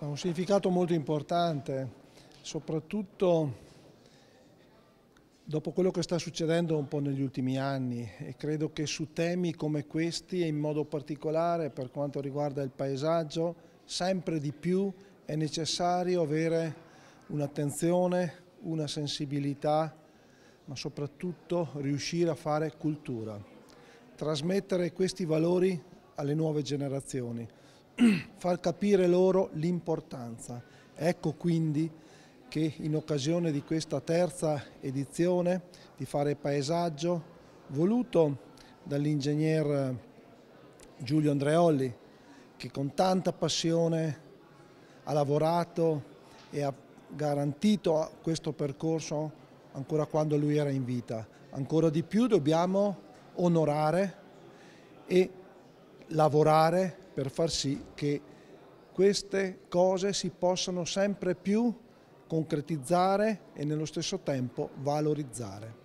ha un significato molto importante, soprattutto dopo quello che sta succedendo un po' negli ultimi anni e credo che su temi come questi e in modo particolare per quanto riguarda il paesaggio sempre di più è necessario avere un'attenzione, una sensibilità ma soprattutto riuscire a fare cultura, trasmettere questi valori alle nuove generazioni far capire loro l'importanza. Ecco quindi che in occasione di questa terza edizione di Fare Paesaggio, voluto dall'ingegner eh, Giulio Andreolli, che con tanta passione ha lavorato e ha garantito questo percorso ancora quando lui era in vita. Ancora di più dobbiamo onorare e lavorare per far sì che queste cose si possano sempre più concretizzare e nello stesso tempo valorizzare.